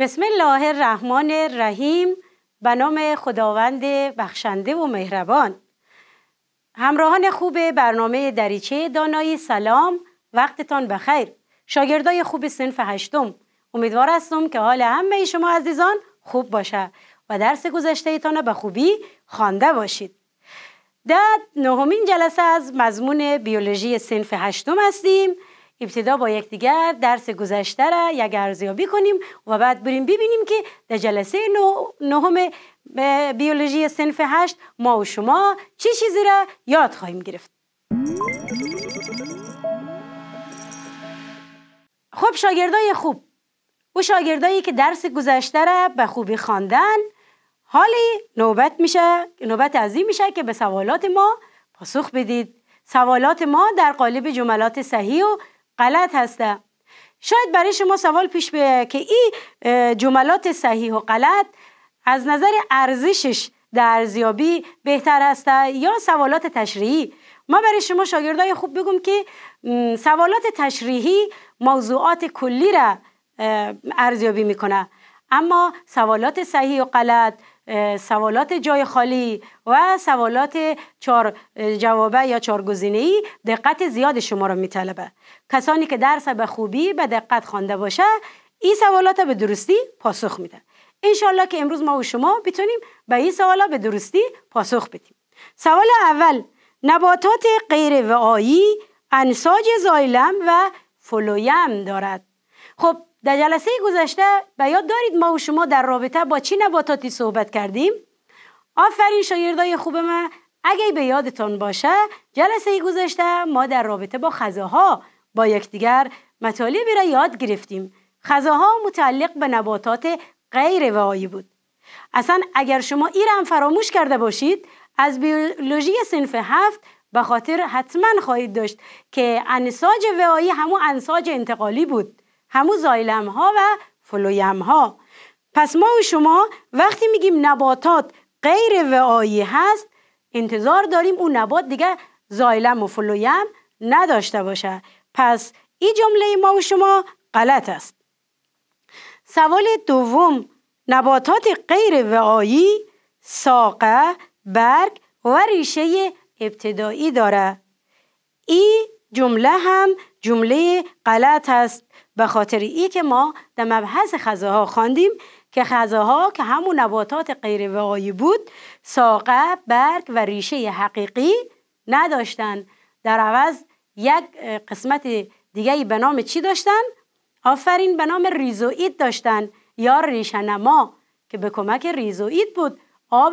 بسم الله الرحمن الرحیم به نام خداوند بخشنده و مهربان همراهان خوب برنامه دریچه دانایی سلام وقتتان بخیر شاگردای خوب سنف هشتم امیدوار هستم که حال همه شما عزیزان خوب باشه و درس گذشته ایتان به خوبی خوانده باشید در نهمین جلسه از مضمون بیولوژی سنف هشتم هستیم ابتدا با یکدیگر درس گذشته را یک ارزیابی کنیم و بعد بریم ببینیم که در جلسه نهم بیولوژی سنف هشت ما و شما چه چی چیزی را یاد خواهیم گرفت خب شاگردای خوب او شاگردایی که درس گذشته را به خوبی خواندن حالی نوبت میشه نوبت عظیم میشه که به سوالات ما پاسخ بدید سوالات ما در قالب جملات صحیح و غلط هسته شاید برای شما سوال پیش بیاید که این جملات صحیح و غلط از نظر ارزشش در ارزیابی بهتر است یا سوالات تشریحی ما برای شما شاگردای خوب بگم که سوالات تشریحی موضوعات کلی را ارزیابی میکنه اما سوالات صحیح و غلط سوالات جای خالی و سوالات چار جوابه یا گزینه ای دقت زیاد شما را میطلبه کسانی که درس به خوبی به دقت خوانده باشه این سوالات به درستی پاسخ میده انشالله که امروز ما و شما بتونیم به این سوالا به درستی پاسخ بدیم سوال اول نباتات غیر وعایی انساج زایلم و فلویم دارد خب در جلسه گذشته به یاد دارید ما و شما در رابطه با چی نباتاتی صحبت کردیم آفرین شاگردای خوب ما اگه به یادتان باشه جلسه گذشته ما در رابطه با خزاها با یکدیگر مطالبی را یاد گرفتیم خزاها متعلق به نباتات غیر وعایی بود اصلا اگر شما این را هم فراموش کرده باشید از بیولوژی سنف هفت به خاطر حتما خواهید داشت که انساج وعایی همون انساج انتقالی بود همو زایلم ها و فلویم ها پس ما و شما وقتی میگیم نباتات غیر وعایی هست انتظار داریم اون نبات دیگه زایلم و فلویم نداشته باشه پس این جمله ما و شما غلط است سوال دوم نباتات غیر وعایی ساقه، برگ و ریشه ابتدایی داره این جمله هم جمله غلط است به خاطر ای که ما در مبحث ها خواندیم که خزاها که همون نباتات غیر وعایی بود ساقه، برگ و ریشه حقیقی نداشتن در عوض یک قسمت دیگه به نام چی داشتن؟ آفرین به نام ریزوئید داشتن یا ریشنما که به کمک ریزوئید بود آب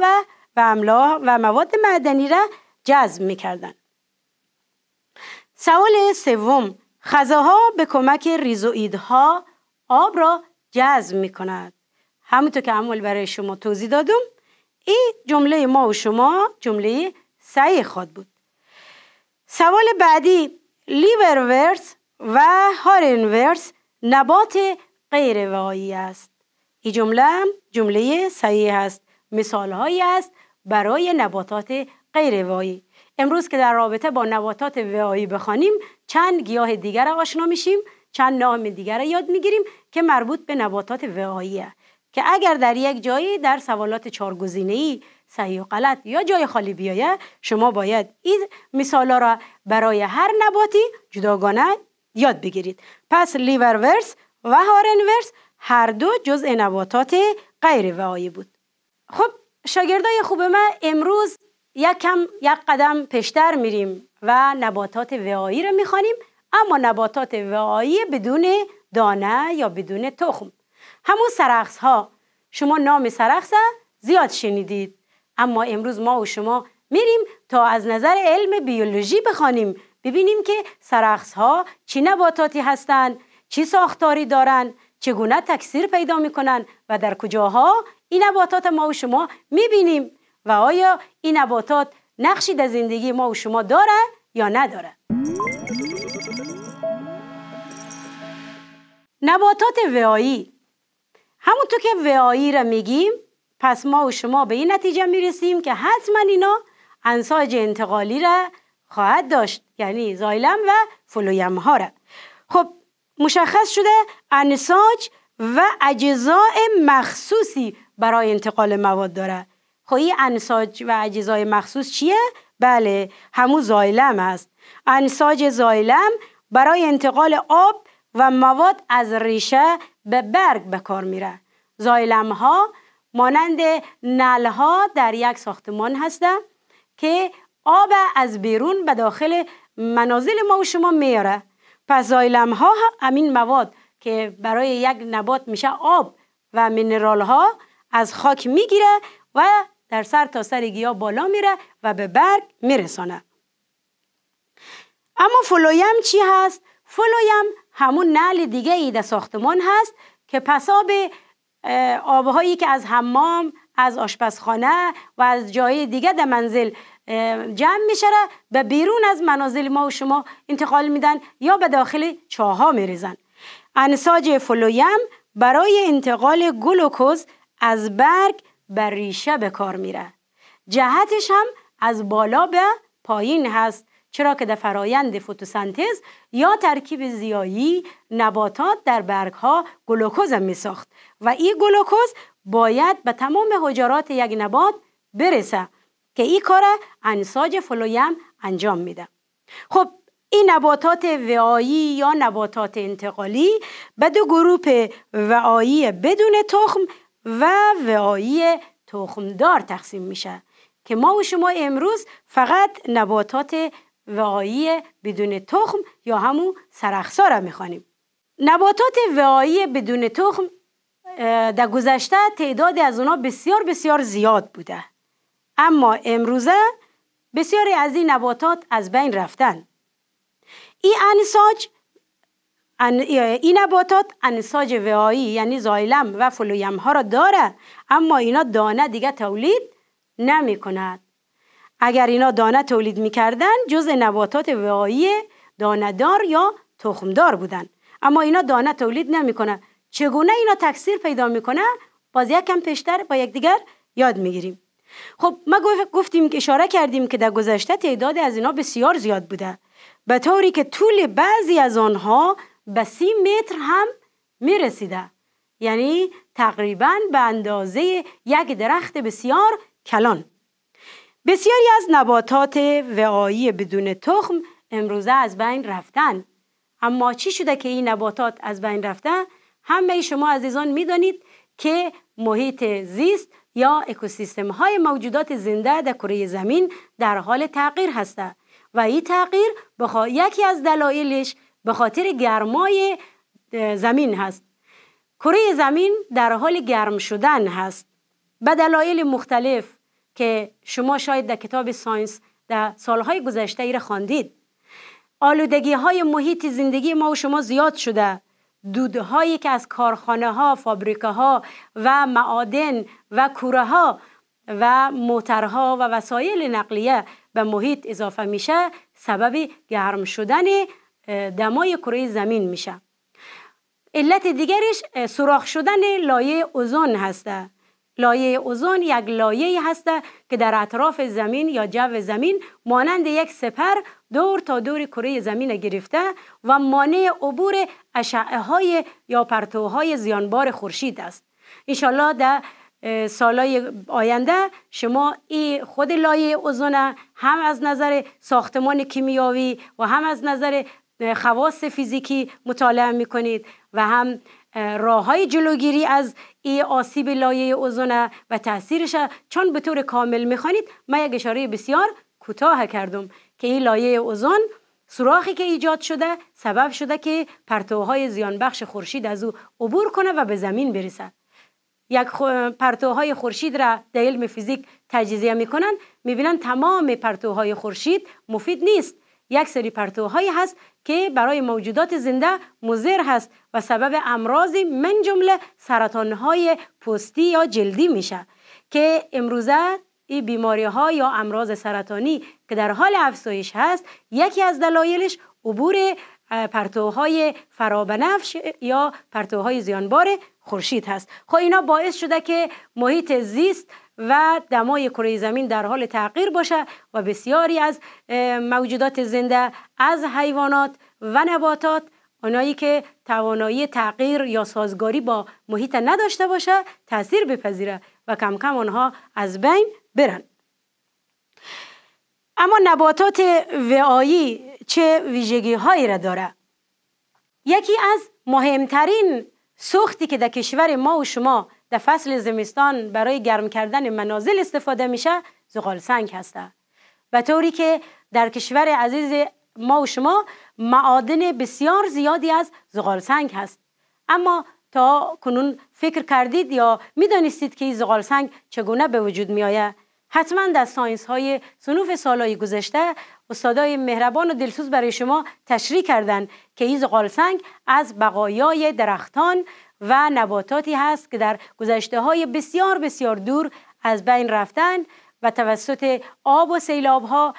و املاح و مواد معدنی را جذب میکردن سوال سوم خزاها به کمک ریزوئیدها آب را جذب می کند همونطور که عمل برای شما توضیح دادم این جمله ما و شما جمله سعی خود بود سوال بعدی لیورورس و هارنورس نبات غیر است این جمله هم جمله صحیح است مثال هایی است برای نباتات غیر امروز که در رابطه با نباتات وعایی بخوانیم چند گیاه دیگر آشنا میشیم چند نام دیگر یاد میگیریم که مربوط به نباتات وهایی که اگر در یک جایی در سوالات چارگزینه ای صحیح و غلط یا جای خالی بیایه شما باید این مثالا را برای هر نباتی جداگانه یاد بگیرید پس لیورورس و هارنورس هر دو جزء نباتات غیر وعایی بود خب شاگردای خوب امروز یک کم یک قدم پیشتر میریم و نباتات وعایی رو میخوانیم اما نباتات وعایی بدون دانه یا بدون تخم همون سرخص ها شما نام سرخص زیاد شنیدید اما امروز ما و شما میریم تا از نظر علم بیولوژی بخوانیم ببینیم که سرخص ها چی نباتاتی هستند چی ساختاری دارند چگونه تکثیر پیدا میکنن و در کجاها این نباتات ما و شما میبینیم و آیا این نباتات نقشی در زندگی ما و شما داره یا نداره نباتات وعایی همونطور که وعایی را میگیم پس ما و شما به این نتیجه میرسیم که حتما اینا انساج انتقالی را خواهد داشت یعنی زایلم و فلویم ها را خب مشخص شده انساج و اجزاء مخصوصی برای انتقال مواد داره خواهی خب انساج و اجزای مخصوص چیه؟ بله همون زایلم است انساج زایلم برای انتقال آب و مواد از ریشه به برگ به کار میره زایلم ها مانند نل ها در یک ساختمان هستند که آب از بیرون به داخل منازل ما و شما میاره پس زایلم ها همین مواد که برای یک نبات میشه آب و منرال ها از خاک میگیره و در سر تا سر گیاه بالا میره و به برگ میرسانه اما فلویم چی هست؟ فلویم همون نعل دیگه ای در ساختمان هست که پساب آبهایی که از حمام از آشپزخانه و از جای دیگه در منزل جمع میشه به بیرون از منازل ما و شما انتقال میدن یا به داخل ها میریزن انساج فلویم برای انتقال گلوکوز از برگ بر ریشه به کار میره جهتش هم از بالا به پایین هست چرا که در فرایند فتوسنتز یا ترکیب زیایی نباتات در برگ ها گلوکوز می ساخت و این گلوکوز باید به تمام حجرات یک نبات برسه که این کار انساج فلویم انجام میده خب این نباتات وعایی یا نباتات انتقالی به دو گروه وعایی بدون تخم و وعایی تخمدار تقسیم میشه که ما و شما امروز فقط نباتات وعایی بدون تخم یا همون سرخسا را میخوانیم نباتات وعایی بدون تخم در گذشته تعداد از اونا بسیار بسیار زیاد بوده اما امروزه بسیاری از این نباتات از بین رفتن این انساج این نباتات انساج وعایی یعنی زایلم و فلویم ها را داره اما اینا دانه دیگه تولید نمی کند. اگر اینا دانه تولید کردن جز نباتات وعایی داندار یا تخمدار بودن اما اینا دانه تولید نمیکنه چگونه اینا تکثیر پیدا میکنه باز یکم پیشتر با یکدیگر یاد میگیریم خب ما گفتیم که اشاره کردیم که در گذشته تعداد از اینا بسیار زیاد بوده به طوری که طول بعضی از آنها به سی متر هم میرسیده یعنی تقریبا به اندازه یک درخت بسیار کلان بسیاری از نباتات وعایی بدون تخم امروزه از بین رفتن اما چی شده که این نباتات از بین رفته همه شما عزیزان میدانید که محیط زیست یا اکوسیستم های موجودات زنده در کره زمین در حال تغییر هسته و این تغییر بخوا... یکی از دلایلش به خاطر گرمای زمین هست کره زمین در حال گرم شدن هست به دلایل مختلف که شما شاید در کتاب ساینس در سالهای گذشته ای خواندید آلودگی های محیط زندگی ما و شما زیاد شده دودهایی که از کارخانه ها، فابریکه ها و معادن و کوره ها و موترها و وسایل نقلیه به محیط اضافه میشه سبب گرم شدن دمای کره زمین میشه علت دیگرش سوراخ شدن لایه اوزون هسته لایه اوزون یک لایه هسته که در اطراف زمین یا جو زمین مانند یک سپر دور تا دور کره زمین گرفته و مانع عبور اشعه های یا پرتوهای زیانبار خورشید است انشالله در سالای آینده شما ای خود لایه اوزون هم از نظر ساختمان کیمیاوی و هم از نظر خواص فیزیکی مطالعه میکنید و هم راه های جلوگیری از ای آسیب لایه اوزون و تاثیرش چون به طور کامل میخوانید من یک اشاره بسیار کوتاه کردم که این لایه اوزون سوراخی که ایجاد شده سبب شده که پرتوهای زیانبخش خورشید از او عبور کنه و به زمین برسه. یک پرتوهای خورشید را در علم فیزیک تجزیه میکنن میبینن تمام پرتوهای خورشید مفید نیست یک سری پرتوهایی هست که برای موجودات زنده مضر هست و سبب امراض من جمله سرطانهای پوستی یا جلدی میشه که امروزه این بیماری ها یا امراض سرطانی که در حال افزایش هست یکی از دلایلش عبور پرتوهای فرابنفش یا پرتوهای زیانبار خورشید هست خب اینا باعث شده که محیط زیست و دمای کره زمین در حال تغییر باشه و بسیاری از موجودات زنده از حیوانات و نباتات اونایی که توانایی تغییر یا سازگاری با محیط نداشته باشه تاثیر بپذیره و کم کم آنها از بین برن اما نباتات وعایی چه ویژگی هایی را داره یکی از مهمترین سوختی که در کشور ما و شما در فصل زمستان برای گرم کردن منازل استفاده میشه زغال سنگ هسته و طوری که در کشور عزیز ما و شما معادن بسیار زیادی از زغال سنگ هست اما تا کنون فکر کردید یا میدانستید که این زغال سنگ چگونه به وجود می آید حتما در ساینس های صنوف سالهای گذشته استادای مهربان و دلسوز برای شما تشریح کردند که این زغال سنگ از بقایای درختان و نباتاتی هست که در گذشته های بسیار بسیار دور از بین رفتن و توسط آب و سیلاب ها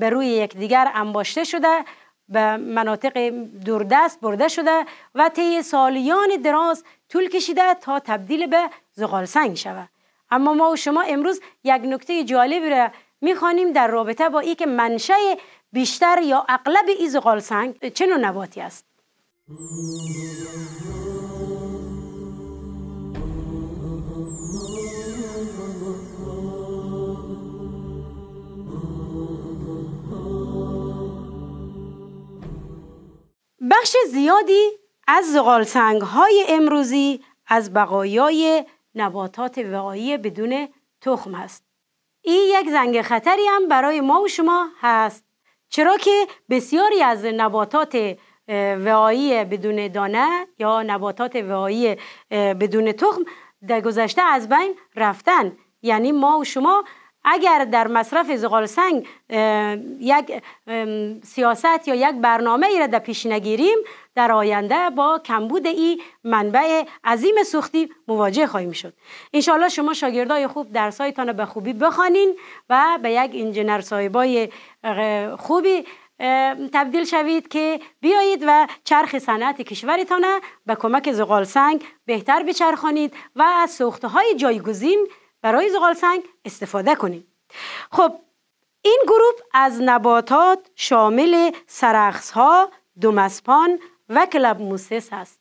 به روی یکدیگر انباشته شده به مناطق دوردست برده شده و طی سالیان دراز طول کشیده تا تبدیل به زغال سنگ شود اما ما و شما امروز یک نکته جالب را میخوانیم در رابطه با اینکه که منشأ بیشتر یا اغلب این زغال سنگ چه نباتی است بخش زیادی از زغالسنگ های امروزی از بقایای نباتات وقایی بدون تخم است. این یک زنگ خطری هم برای ما و شما هست. چرا که بسیاری از نباتات وعایی بدون دانه یا نباتات وعایی بدون تخم در گذشته از بین رفتن یعنی ما و شما اگر در مصرف زغال سنگ یک سیاست یا یک برنامه ای را در پیش نگیریم در آینده با کمبود ای منبع عظیم سوختی مواجه خواهیم شد انشاءالله شما شاگردای خوب درسایتان به خوبی بخوانین و به یک انجینر صاحبای خوبی تبدیل شوید که بیایید و چرخ صنعت کشورتان به کمک زغال سنگ بهتر بچرخانید و از سوخته های جایگزین برای زغال سنگ استفاده کنید خب این گروپ از نباتات شامل سرخس ها، دومسپان و کلب موسس است.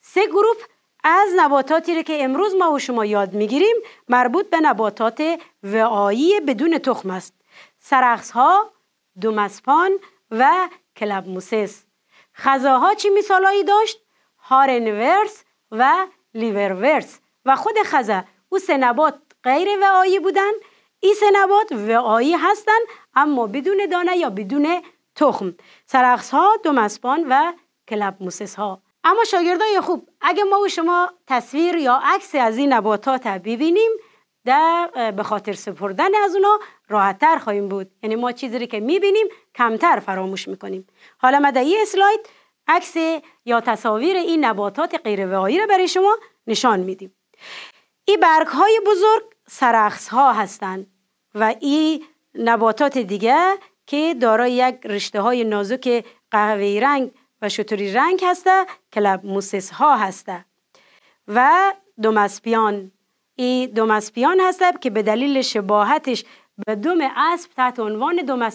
سه گروپ از نباتاتی رو که امروز ما و شما یاد میگیریم مربوط به نباتات وعایی بدون تخم است. سرخس ها، دومسپان و کلب موسس غذاها چی مثالایی داشت؟ هارنورس و لیورورس و خود خزه او سه نبات غیر وعایی بودن ای سه نبات وعایی هستند اما بدون دانه یا بدون تخم سرخص ها دومسبان و کلب موسس ها اما شاگردای خوب اگه ما و شما تصویر یا عکس از این نباتات ببینیم در به خاطر سپردن از اونا راحتتر خواهیم بود یعنی ما چیزی که میبینیم کمتر فراموش میکنیم حالا این اسلاید عکس یا تصاویر این نباتات غیرواعی رو برای شما نشان میدیم این برگ های بزرگ سرخص ها هستند و این نباتات دیگه که دارای یک رشته های نازک قهوه‌ای رنگ و شطوری رنگ هسته کلب موسس ها هسته و دومسپیان این دومسپیان هسته که به دلیل شباهتش به دوم اسب تحت عنوان دوم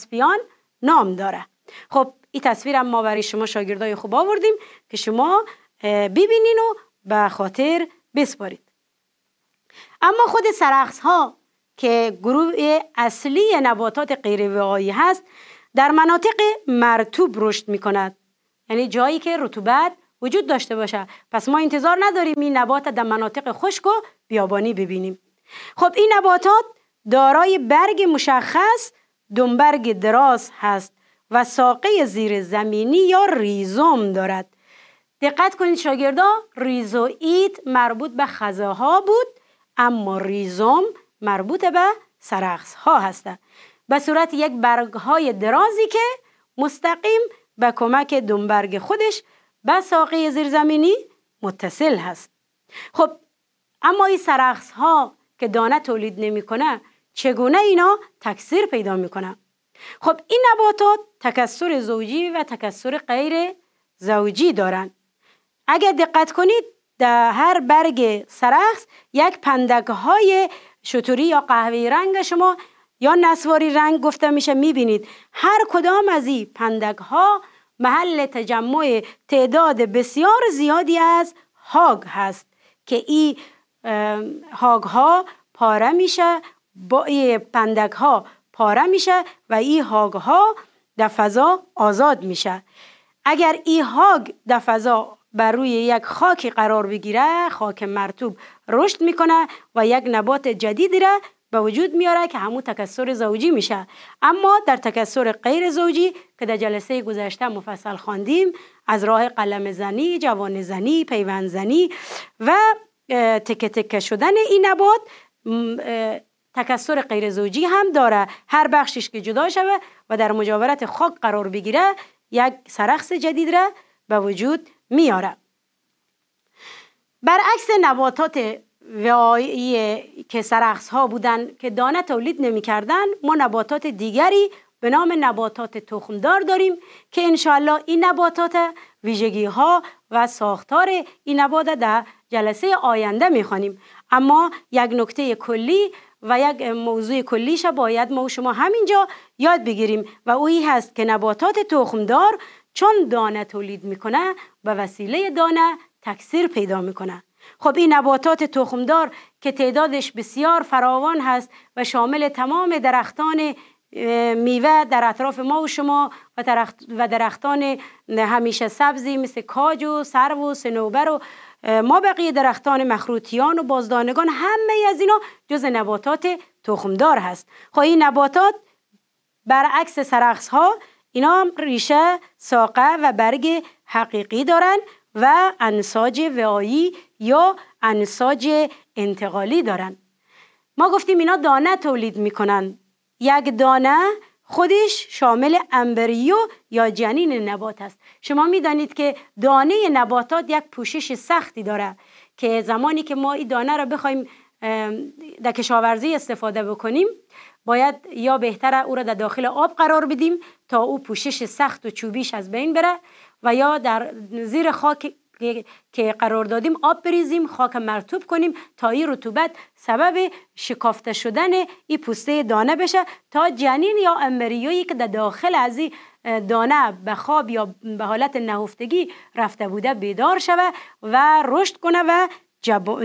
نام داره خب این تصویرم ما برای شما شاگردای خوب آوردیم که شما ببینین و به خاطر بسپارید اما خود سرخص ها که گروه اصلی نباتات غیروایی هست در مناطق مرتوب رشد می کند یعنی جایی که رطوبت وجود داشته باشه پس ما انتظار نداریم این نبات در مناطق خشک و بیابانی ببینیم خب این نباتات دارای برگ مشخص دنبرگ دراز هست و ساقه زیر زمینی یا ریزوم دارد دقت کنید شاگردا ریزوئید مربوط به ها بود اما ریزوم مربوط به سرخص ها هستند به صورت یک برگ های درازی که مستقیم به کمک دنبرگ خودش به ساقه زیرزمینی متصل هست خب اما این سرخص ها که دانه تولید نمیکنه چگونه اینا تکثیر پیدا میکنن خب این نباتات تکثر زوجی و تکثر غیر زوجی دارن اگر دقت کنید در هر برگ سرخص یک پندک های شطوری یا قهوه رنگ شما یا نسواری رنگ گفته میشه میبینید هر کدام از این پندک ها محل تجمع تعداد بسیار زیادی از هاگ هست که این هاگ ها پاره میشه با پندک ها پاره میشه و این هاگ ها در فضا آزاد میشه اگر این هاگ در فضا بر روی یک خاک قرار بگیره خاک مرتوب رشد میکنه و یک نبات جدید را به وجود میاره که همون تکسر زوجی میشه اما در تکسر غیر زوجی که در جلسه گذشته مفصل خواندیم از راه قلم زنی، جوان زنی، پیوند زنی و تکه تکه شدن این نبات تکسر غیر هم داره هر بخشش که جدا شوه و در مجاورت خاک قرار بگیره یک سرخص جدید را به وجود میاره برعکس نباتات وعایی که سرخص ها بودن که دانه تولید نمی کردن ما نباتات دیگری به نام نباتات تخمدار داریم که انشاءالله این نباتات ویژگی ها و ساختار این نبات در جلسه آینده می خانیم. اما یک نکته کلی و یک موضوع کلیش باید ما و شما همینجا یاد بگیریم و ای هست که نباتات تخمدار چون دانه تولید میکنه به وسیله دانه تکثیر پیدا میکنه خب این نباتات تخمدار که تعدادش بسیار فراوان هست و شامل تمام درختان میوه در اطراف ما و شما و درختان همیشه سبزی مثل کاج و سرو و سنوبر و ما بقیه درختان مخروطیان و بازدانگان همه از اینا جز نباتات تخمدار هست خب این نباتات برعکس سرخص ها اینا هم ریشه ساقه و برگ حقیقی دارن و انساج وعایی یا انساج انتقالی دارن ما گفتیم اینا دانه تولید میکنن یک دانه خودش شامل امبریو یا جنین نبات است شما میدانید که دانه نباتات یک پوشش سختی داره که زمانی که ما این دانه را بخوایم در کشاورزی استفاده بکنیم باید یا بهتر او را در داخل آب قرار بدیم تا او پوشش سخت و چوبیش از بین بره و یا در زیر خاک که قرار دادیم آب بریزیم خاک مرتوب کنیم تا این رطوبت سبب شکافته شدن این پوسته دانه بشه تا جنین یا امبریویی که در داخل از این دانه به خواب یا به حالت نهفتگی رفته بوده بیدار شوه و رشد کنه و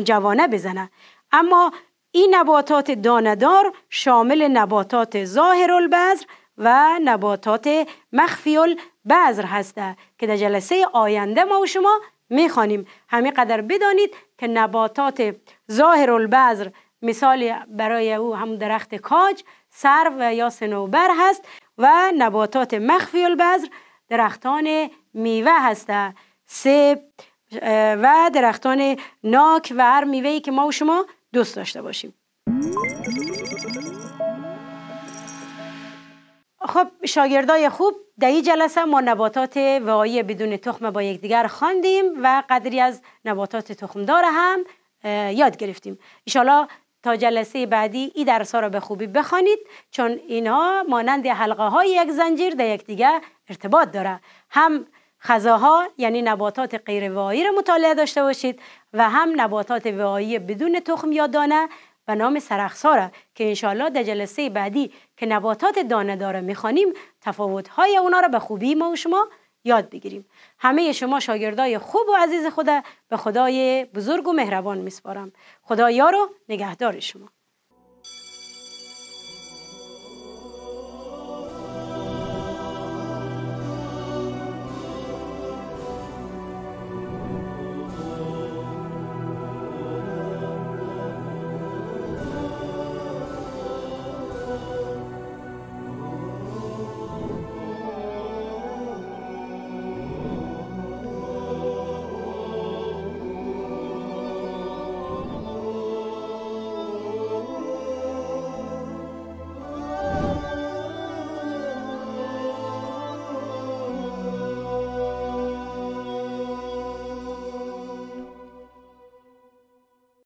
جوانه بزنه اما این نباتات داندار شامل نباتات ظاهر البذر و نباتات مخفی البذر هسته که در جلسه آینده ما و شما میخوانیم همین قدر بدانید که نباتات ظاهر البذر مثال برای او هم درخت کاج سرو یا سنوبر هست و نباتات مخفی البذر درختان میوه هسته سب و درختان ناک و هر میوهی که ما و شما دوست داشته باشیم خب شاگردای خوب در این جلسه ما نباتات وعایی بدون تخم با یکدیگر خواندیم و قدری از نباتات تخمدار هم یاد گرفتیم ایشالا تا جلسه بعدی این درس را به خوبی بخوانید چون اینها مانند حلقه های یک زنجیر در یکدیگر ارتباط داره هم خزاها یعنی نباتات غیر وعایی را مطالعه داشته باشید و هم نباتات وعایی بدون تخم یا دانه به نام سرخساره که انشالله در جلسه بعدی که نباتات دانه داره میخوانیم تفاوتهای اونا را به خوبی ما و شما یاد بگیریم همه شما شاگردای خوب و عزیز خدا به خدای بزرگ و مهربان میسپارم خدایا رو نگهدار شما